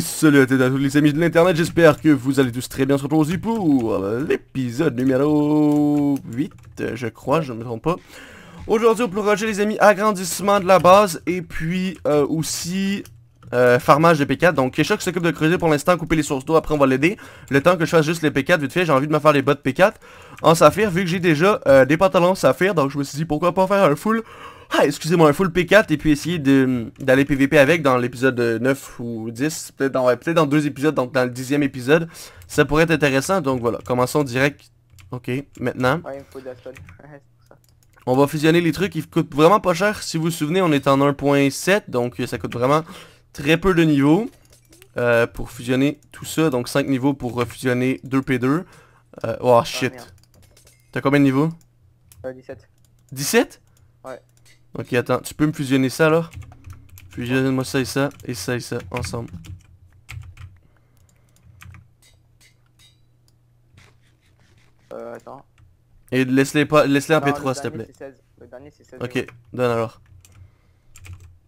salut à tous les amis de l'internet, j'espère que vous allez tous très bien se reposer pour l'épisode numéro 8, je crois, je ne me trompe pas. Aujourd'hui, on rajouter les amis, agrandissement de la base et puis euh, aussi euh, farmage de P4. Donc Keshok s'occupe de creuser pour l'instant, couper les sources d'eau, après on va l'aider. Le temps que je fasse juste les P4, vite fait, j'ai envie de me faire les bottes P4 en saphir, vu que j'ai déjà euh, des pantalons saphir, donc je me suis dit pourquoi pas faire un full ah, excusez-moi, un full P4 et puis essayer d'aller PVP avec dans l'épisode 9 ou 10, peut-être dans, deux épisodes, donc dans le dixième épisode. Ça pourrait être intéressant, donc voilà, commençons direct. Ok, maintenant. on va fusionner les trucs, ils coûtent vraiment pas cher. Si vous vous souvenez, on est en 1.7, donc ça coûte vraiment très peu de niveau euh, pour fusionner tout ça. Donc 5 niveaux pour fusionner 2p2. Euh, oh ah, shit. T'as combien de niveaux 17. Euh, 17 Ok, attends, tu peux me fusionner ça alors Fusionne-moi ça et ça, et ça et ça, ensemble. Euh, attends. Et laisse-les pas, laisse en P3 s'il te plaît. Ok, donne alors.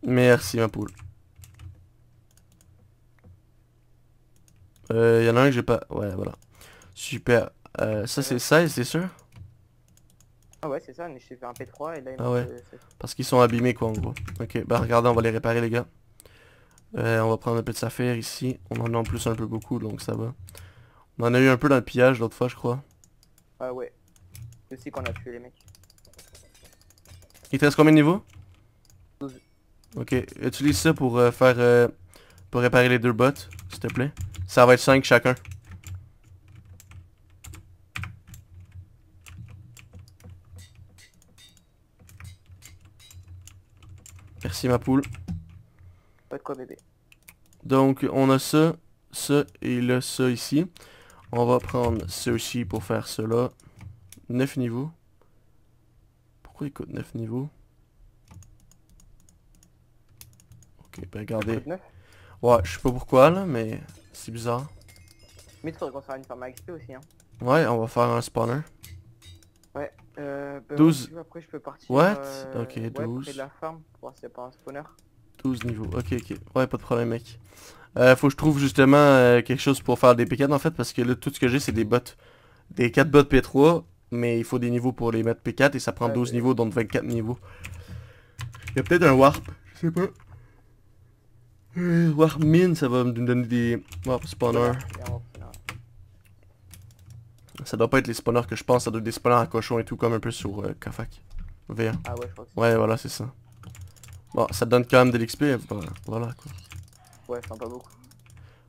Merci ma poule. Euh, y'en a un que j'ai pas. Ouais, voilà. Super. Euh, ça c'est 16, euh, c'est sûr ah ouais c'est ça, mais je fait un P3 et là il Ah ouais, parce qu'ils sont abîmés quoi en gros. Ok, bah regardez, on va les réparer les gars. Euh, on va prendre un peu de saphir ici. On en a en plus un peu beaucoup donc ça va. On en a eu un peu dans le pillage l'autre fois je crois. Ah ouais. C'est aussi qu'on a tué les mecs. Il te reste combien de niveaux 12. Ok, utilise ça pour euh, faire... Euh, pour réparer les deux bots, s'il te plaît. Ça va être 5 chacun. Merci ma poule. Pas de quoi bébé. Donc on a ce Ce et là ça ici. On va prendre ceci pour faire cela. 9 niveaux. Pourquoi il coûte 9 niveaux Ok, ben regardez. Ouais, je sais pas pourquoi là, mais c'est bizarre. Mais il faudrait qu'on fasse une forme XP aussi, hein. Ouais, on va faire un spawner. Ouais. Euh, 12. Bah, après, je peux partir. What euh, Ok, 12. la pour un spawner. 12 niveaux, ok, ok. Ouais, pas de problème, mec. Euh, faut que je trouve justement euh, quelque chose pour faire des P4 en fait, parce que là, tout ce que j'ai, c'est des bots. Des 4 bots P3, mais il faut des niveaux pour les mettre P4 et ça prend 12 niveaux, donc 24 niveaux. Il y a peut-être un warp, je sais pas. Euh, warp mine, ça va me donner des warp spawners. Ça doit pas être les spawners que je pense, ça doit être des spawners à cochon et tout, comme un peu sur euh, Kafak. v Ah ouais, je Ouais, voilà, c'est ça. Bon, ça donne quand même de l'XP, euh, voilà, quoi. Ouais, pas beaucoup.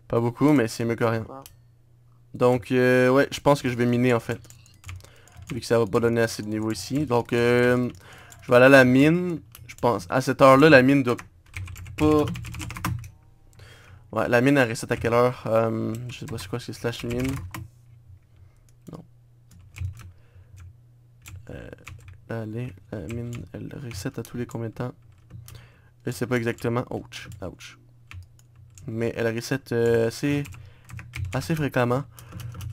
Pas beaucoup, mais c'est mieux que rien. Donc, euh, ouais, je pense que je vais miner, en fait. Vu que ça va pas donner assez de niveau ici. Donc, euh, je vais aller à la mine, je pense. À cette heure-là, la mine doit pas... Ouais, la mine, elle reset à quelle heure euh, Je sais pas c'est quoi, c'est slash mine. Euh, allez, elle reset à tous les combien de temps Je sais pas exactement. Ouch, ouch. Mais elle reset euh, assez, assez fréquemment.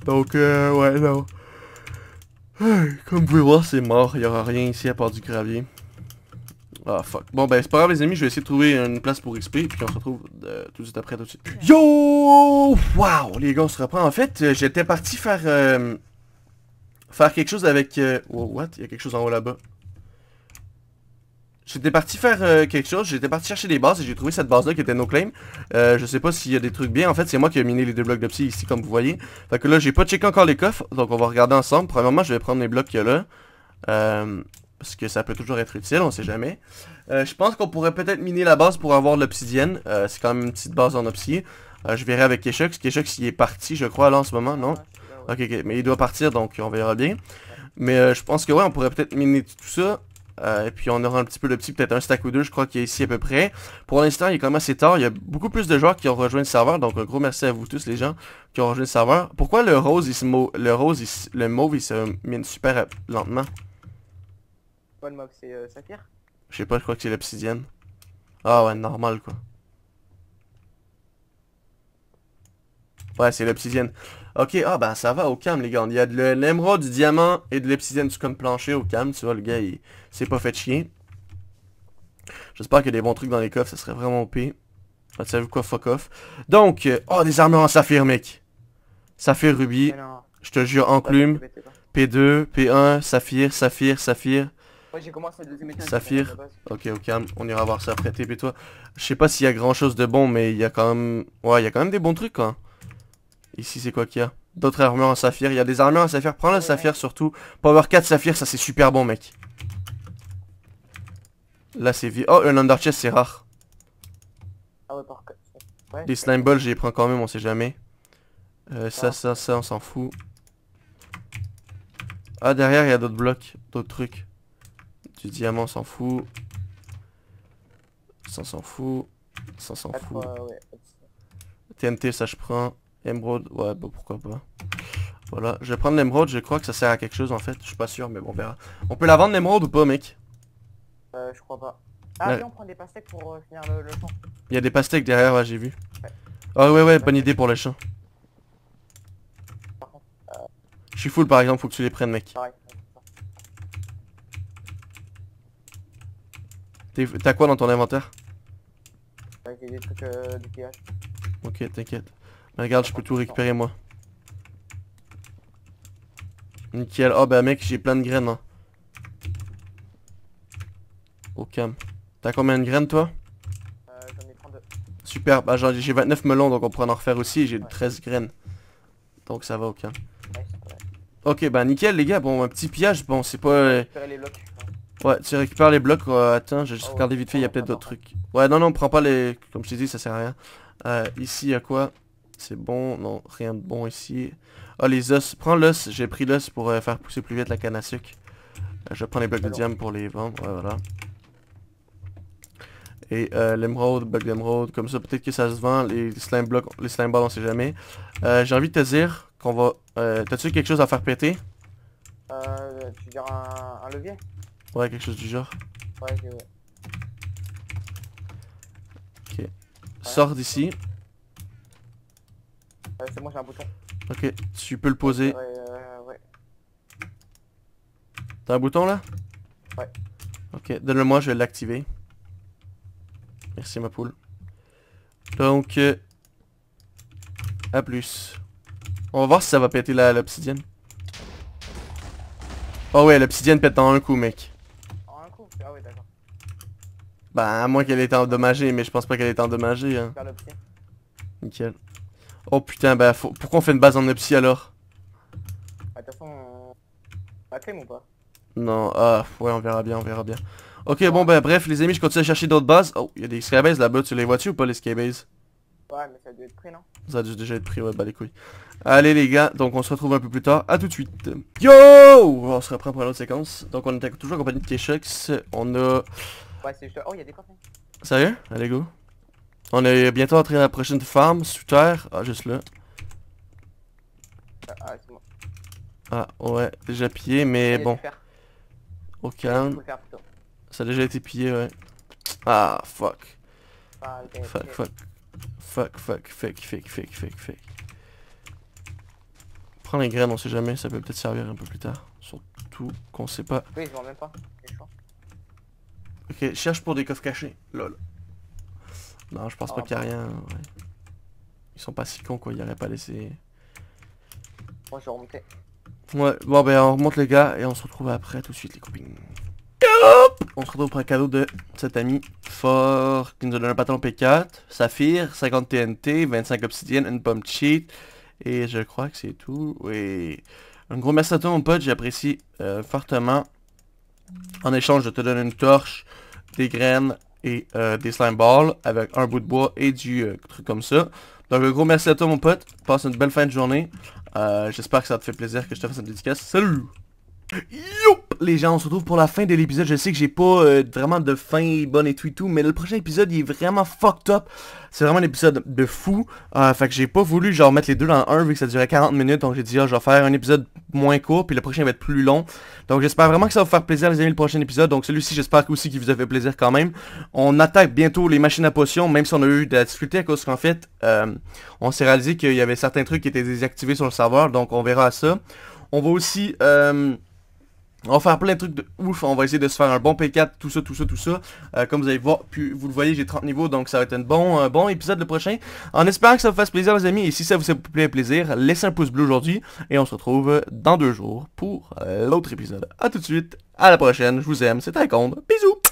Donc, euh, ouais, non. Comme vous pouvez voir, c'est mort. Il n'y aura rien ici à part du gravier. Ah, fuck. Bon, ben, c'est pas grave, les amis. Je vais essayer de trouver une place pour XP. Puis on se retrouve euh, tout de suite après, tout de suite. Yo! Wow! Les gars, on se reprend. En fait, j'étais parti faire... Faire quelque chose avec... Euh, what? Il y a quelque chose en haut là-bas. J'étais parti faire euh, quelque chose, j'étais parti chercher des bases et j'ai trouvé cette base-là qui était no claim. Euh, je sais pas s'il y a des trucs bien, en fait c'est moi qui ai miné les deux blocs de ici comme vous voyez. Fait que là j'ai pas checké encore les coffres, donc on va regarder ensemble. Premièrement je vais prendre les blocs qu'il y là. parce que ça peut toujours être utile, on sait jamais. je pense qu'on pourrait peut-être miner la base pour avoir l'obsidienne. c'est quand même une petite base en obsidienne. je verrai avec Keshux. Keshux il est parti je crois là en ce moment, non Ok, ok, mais il doit partir, donc on verra bien. Mais euh, je pense que ouais, on pourrait peut-être miner tout ça. Euh, et puis on aura un petit peu de petit, peut-être un stack ou deux, je crois qu'il y a ici à peu près. Pour l'instant, il est quand même assez tard. Il y a beaucoup plus de joueurs qui ont rejoint le serveur. Donc un gros merci à vous tous les gens qui ont rejoint le serveur. Pourquoi le rose, le rose, le mauve, il se mine super lentement Pas le mauve, c'est euh, saphir Je sais pas, je crois que c'est l'obsidienne. Ah ouais, normal quoi. Ouais, c'est l'obsidienne. Ok, ah bah ça va au calme les gars. Il y a de l'émeraude, du diamant et de l'obsidienne comme plancher au calme. Tu vois, le gars, il s'est pas fait chier. J'espère qu'il y a des bons trucs dans les coffres, ça serait vraiment OP. Ah, tu vu quoi, fuck off. Donc, euh, oh, des armures en saphir, mec. Saphir, rubis. Je te jure, enclume. P2, P1, saphir, saphir, saphir. Ouais, j'ai commencé le deuxième Saphir. Ok, au calme. On ira voir ça après, TP toi. Je sais pas s'il y a grand chose de bon, mais il y a quand même... Ouais, il y a quand même des bons trucs, quoi. Ici, c'est quoi qu'il y a D'autres armures en saphir. Il y a des armures en saphir. Prends la saphir surtout. Power 4 saphir, ça c'est super bon, mec. Là, c'est vie. Oh, un under chest, c'est rare. Ah ouais, par Les slime balls, je les prends quand même, on sait jamais. Euh, ça, ça, ça, on s'en fout. Ah, derrière, il y a d'autres blocs, d'autres trucs. Du diamant, on s'en fout. Ça, on s'en fout. Ça, on s'en fout. TNT, ça, je prends. Emerald, ouais, bah pourquoi pas. Voilà, je vais prendre l'émeraude, je crois que ça sert à quelque chose en fait, je suis pas sûr, mais bon, on verra. On peut la vendre l'émeraude ou pas, mec Euh, je crois pas. Ah oui, on prend des pastèques pour euh, finir le, le, champ. Il y a des pastèques derrière, ouais, j'ai vu. Ouais. Ah ouais, ouais, bonne idée pour le champ. Euh, je suis full par exemple, faut que tu les prennes, mec. T'as quoi dans ton inventaire des trucs euh, Ok, t'inquiète regarde, je peux tout récupérer moi. Nickel. oh, bah mec, j'ai plein de graines. Hein. Au calme. T'as combien de graines toi euh, J'en ai 32. Super, bah j'ai 29 melons donc on pourra en refaire aussi. J'ai 13 graines. Donc ça va au calme. ok, bah nickel les gars. Bon, un petit pillage. Bon, c'est pas... Ouais, euh, tu récupères les blocs, oh, Attends, attends, j'ai juste oh, vite fait, il y a peut-être d'autres trucs. Ouais, non, non, on prend pas les... Comme je t'ai dit, ça sert à rien. Euh, ici, il y a quoi c'est bon, non, rien de bon ici. Ah, les os. Prends l'os, j'ai pris l'os pour euh, faire pousser plus vite la canne à sucre. Euh, je prends les blocs de diam' pour les vendre, ouais, voilà. Et euh, l'émeraude, bloc d'émeraude, comme ça peut-être que ça se vend, les slime blocs les slime balls, on sait jamais. Euh, j'ai envie de te dire qu'on va... T'as-tu quelque chose à faire péter Euh, tu veux dire un, levier Ouais, quelque chose du genre. Ouais, je... Ok. Ouais. Sors d'ici c'est un bouton. Ok, tu peux le poser. ouais. Euh, T'as un bouton là Ouais. Ok, donne-le moi, je vais l'activer. Merci ma poule. Donc, euh, à plus. On va voir si ça va péter l'obsidienne. Oh ouais, l'obsidienne pète en un coup, mec. En un coup Ah ouais, d'accord. Bah, à moins qu'elle ait été endommagée, mais je pense pas qu'elle ait été endommagée. Hein. Nickel. Oh putain, bah faut... pourquoi on fait une base en Epsi alors Bah de toute façon, ou pas Non, ah, ouais, on verra bien, on verra bien. Ok, bon, bah bref, les amis, je continue à chercher d'autres bases. Oh, y'a y a des skybase là-bas, tu les vois-tu ou pas les skybases Ouais, mais ça a dû être pris, non Ça a dû déjà être pris, ouais, bah les couilles. Allez les gars, donc on se retrouve un peu plus tard, à tout de suite. Yo On se reprend pour une autre séquence. Donc on était toujours en compagnie de T-Shucks, on a... Ouais, c'est juste... Oh, y'a y a des coffres. Sérieux Allez, go. On est bientôt entré dans la prochaine farm, sous terre. Ah, juste là. Ah, ah, ah, ouais, déjà pillé, mais bon. Au calme. Ça a déjà été pillé, ouais. Ah, ah fuck. fuck, fuck. Fuck, fuck, fuck, fuck, fuck, fuck, Prends les graines, on sait jamais, ça peut peut-être servir un peu plus tard. Surtout qu'on sait pas. Oui, je pas. Ok, cherche pour des coffres cachés. Lol. Non, je pense pas qu'il y a rien. Ils sont pas si cons quoi, il y pas laissé. Moi je vais bon ben on remonte les gars et on se retrouve après tout de suite les copines. On se retrouve pour un cadeau de cet ami fort qui nous donne un patron P4, saphir, 50 TNT, 25 obsidienne, une pomme cheat et je crois que c'est tout. Oui. Un gros merci à toi mon pote, j'apprécie euh, fortement. En échange je te donne une torche, des graines et euh, des slime balls avec un bout de bois et du euh, truc comme ça. Donc un gros merci à toi mon pote, passe une belle fin de journée. Euh, j'espère que ça te fait plaisir que je te fasse une dédicace. Salut Yo les gens, on se retrouve pour la fin de l'épisode. Je sais que j'ai pas euh, vraiment de fin bonne et tout et tout, mais le prochain épisode, il est vraiment fucked up. C'est vraiment un épisode de fou. Euh, fait que j'ai pas voulu, genre, mettre les deux dans un, vu que ça durait 40 minutes. Donc j'ai dit, ah, je vais faire un épisode moins court, puis le prochain va être plus long. Donc j'espère vraiment que ça va vous faire plaisir, les amis, le prochain épisode. Donc celui-ci, j'espère aussi qu'il vous a fait plaisir quand même. On attaque bientôt les machines à potions, même si on a eu de la difficulté à cause qu'en fait, euh, on s'est réalisé qu'il y avait certains trucs qui étaient désactivés sur le serveur. Donc on verra ça. On va aussi... On va faire plein de trucs de ouf, on va essayer de se faire un bon P4, tout ça, tout ça, tout ça. Euh, comme vous avez voir, puis vous le voyez, j'ai 30 niveaux, donc ça va être un bon, bon épisode le prochain. En espérant que ça vous fasse plaisir les amis, et si ça vous a fait plaisir, laissez un pouce bleu aujourd'hui, et on se retrouve dans deux jours pour euh, l'autre épisode. A tout de suite, à la prochaine, je vous aime, c'était Conde, bisous